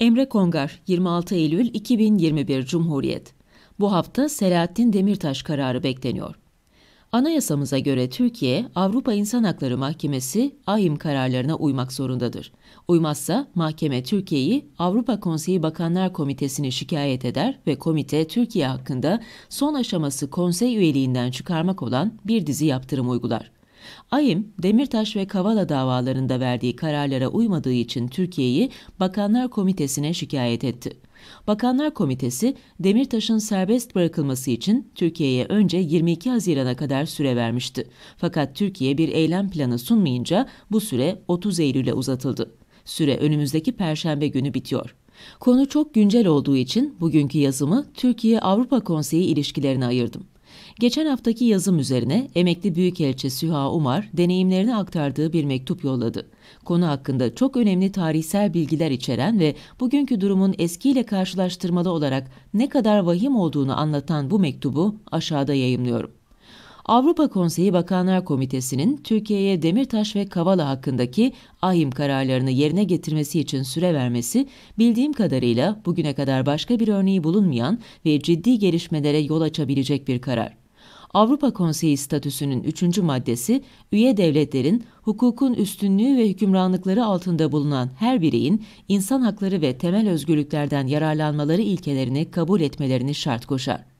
Emre Kongar, 26 Eylül 2021 Cumhuriyet. Bu hafta Selahattin Demirtaş kararı bekleniyor. Anayasamıza göre Türkiye, Avrupa İnsan Hakları Mahkemesi AİM kararlarına uymak zorundadır. Uymazsa mahkeme Türkiye'yi Avrupa Konseyi Bakanlar Komitesi'ne şikayet eder ve komite Türkiye hakkında son aşaması konsey üyeliğinden çıkarmak olan bir dizi yaptırım uygular. AYİM, Demirtaş ve Kavala davalarında verdiği kararlara uymadığı için Türkiye'yi Bakanlar Komitesi'ne şikayet etti. Bakanlar Komitesi, Demirtaş'ın serbest bırakılması için Türkiye'ye önce 22 Haziran'a kadar süre vermişti. Fakat Türkiye bir eylem planı sunmayınca bu süre 30 Eylül'e uzatıldı. Süre önümüzdeki perşembe günü bitiyor. Konu çok güncel olduğu için bugünkü yazımı Türkiye-Avrupa Konseyi ilişkilerine ayırdım. Geçen haftaki yazım üzerine emekli Büyükelçi Süha Umar deneyimlerini aktardığı bir mektup yolladı. Konu hakkında çok önemli tarihsel bilgiler içeren ve bugünkü durumun eskiyle karşılaştırmalı olarak ne kadar vahim olduğunu anlatan bu mektubu aşağıda yayımlıyorum. Avrupa Konseyi Bakanlar Komitesi'nin Türkiye'ye Demirtaş ve Kavala hakkındaki ahim kararlarını yerine getirmesi için süre vermesi bildiğim kadarıyla bugüne kadar başka bir örneği bulunmayan ve ciddi gelişmelere yol açabilecek bir karar. Avrupa Konseyi statüsünün üçüncü maddesi, üye devletlerin hukukun üstünlüğü ve hükümranlıkları altında bulunan her bireyin insan hakları ve temel özgürlüklerden yararlanmaları ilkelerini kabul etmelerini şart koşar.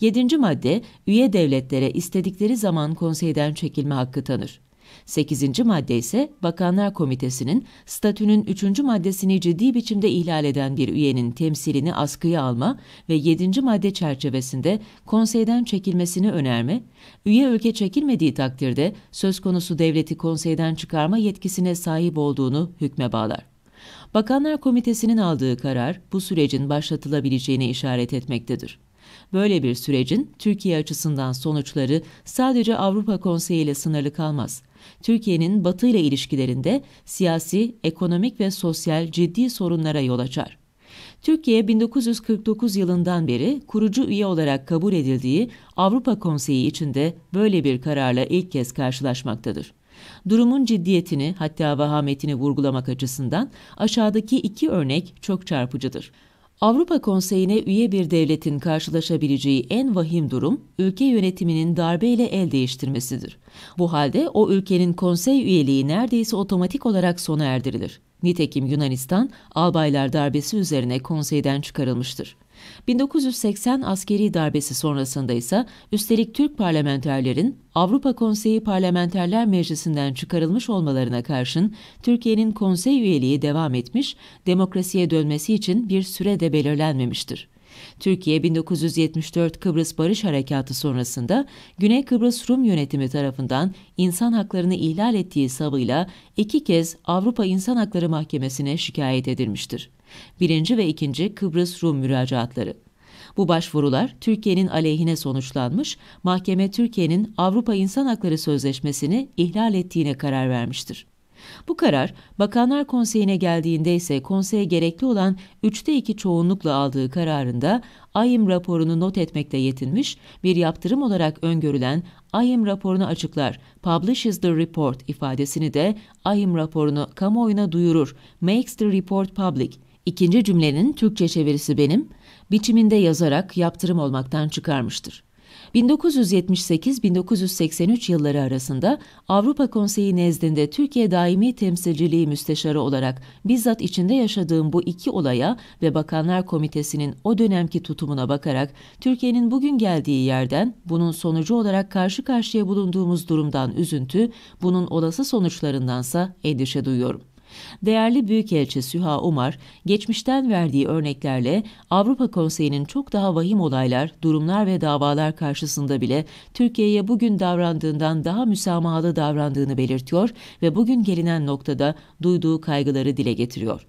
Yedinci madde üye devletlere istedikleri zaman konseyden çekilme hakkı tanır. Sekizinci madde ise Bakanlar Komitesi'nin statünün üçüncü maddesini ciddi biçimde ihlal eden bir üyenin temsilini askıya alma ve yedinci madde çerçevesinde konseyden çekilmesini önerme, üye ülke çekilmediği takdirde söz konusu devleti konseyden çıkarma yetkisine sahip olduğunu hükme bağlar. Bakanlar Komitesi'nin aldığı karar bu sürecin başlatılabileceğine işaret etmektedir. Böyle bir sürecin Türkiye açısından sonuçları sadece Avrupa Konseyi ile sınırlı kalmaz. Türkiye'nin Batı ile ilişkilerinde siyasi, ekonomik ve sosyal ciddi sorunlara yol açar. Türkiye 1949 yılından beri kurucu üye olarak kabul edildiği Avrupa Konseyi içinde böyle bir kararla ilk kez karşılaşmaktadır. Durumun ciddiyetini hatta vahametini vurgulamak açısından aşağıdaki iki örnek çok çarpıcıdır. Avrupa Konseyi'ne üye bir devletin karşılaşabileceği en vahim durum ülke yönetiminin darbeyle el değiştirmesidir. Bu halde o ülkenin konsey üyeliği neredeyse otomatik olarak sona erdirilir. Nitekim Yunanistan, Albaylar darbesi üzerine konseyden çıkarılmıştır. 1980 askeri darbesi sonrasında ise üstelik Türk parlamenterlerin Avrupa Konseyi Parlamenterler Meclisi'nden çıkarılmış olmalarına karşın Türkiye'nin konsey üyeliği devam etmiş, demokrasiye dönmesi için bir süre de belirlenmemiştir. Türkiye 1974 Kıbrıs Barış Harekatı sonrasında Güney Kıbrıs Rum yönetimi tarafından insan haklarını ihlal ettiği sabıyla iki kez Avrupa İnsan Hakları Mahkemesi'ne şikayet edilmiştir. Birinci ve ikinci Kıbrıs Rum müracaatları. Bu başvurular Türkiye'nin aleyhine sonuçlanmış, mahkeme Türkiye'nin Avrupa İnsan Hakları Sözleşmesi'ni ihlal ettiğine karar vermiştir. Bu karar Bakanlar Konseyi'ne geldiğinde ise konseye gerekli olan 3'te 2 çoğunlukla aldığı kararında AYM raporunu not etmekle yetinmiş, bir yaptırım olarak öngörülen AYM raporunu açıklar, publishes the report ifadesini de AYM raporunu kamuoyuna duyurur, makes the report public. İkinci cümlenin Türkçe çevirisi benim, biçiminde yazarak yaptırım olmaktan çıkarmıştır. 1978-1983 yılları arasında Avrupa Konseyi nezdinde Türkiye Daimi Temsilciliği Müsteşarı olarak bizzat içinde yaşadığım bu iki olaya ve Bakanlar Komitesi'nin o dönemki tutumuna bakarak Türkiye'nin bugün geldiği yerden bunun sonucu olarak karşı karşıya bulunduğumuz durumdan üzüntü, bunun olası sonuçlarındansa endişe duyuyorum. Değerli Büyükelçi Süha Umar, geçmişten verdiği örneklerle Avrupa Konseyi'nin çok daha vahim olaylar, durumlar ve davalar karşısında bile Türkiye'ye bugün davrandığından daha müsamahalı davrandığını belirtiyor ve bugün gelinen noktada duyduğu kaygıları dile getiriyor.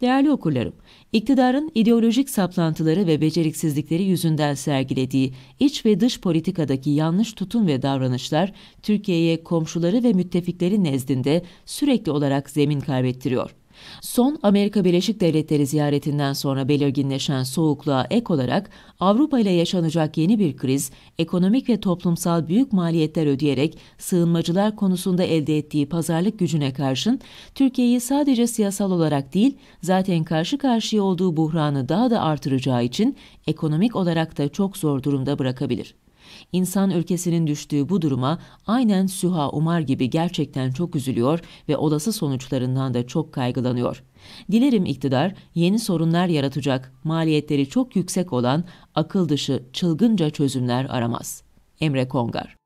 Değerli okurlarım, iktidarın ideolojik saplantıları ve beceriksizlikleri yüzünden sergilediği iç ve dış politikadaki yanlış tutum ve davranışlar Türkiye'ye komşuları ve müttefikleri nezdinde sürekli olarak zemin kaybettiriyor. Son Amerika Birleşik Devletleri ziyaretinden sonra belirginleşen soğukluğa ek olarak Avrupa ile yaşanacak yeni bir kriz, ekonomik ve toplumsal büyük maliyetler ödeyerek sığınmacılar konusunda elde ettiği pazarlık gücüne karşın Türkiye'yi sadece siyasal olarak değil, zaten karşı karşıya olduğu buhranı daha da artıracağı için ekonomik olarak da çok zor durumda bırakabilir. İnsan ülkesinin düştüğü bu duruma aynen Süha Umar gibi gerçekten çok üzülüyor ve olası sonuçlarından da çok kaygılanıyor. Dilerim iktidar yeni sorunlar yaratacak, maliyetleri çok yüksek olan akıl dışı çılgınca çözümler aramaz. Emre Kongar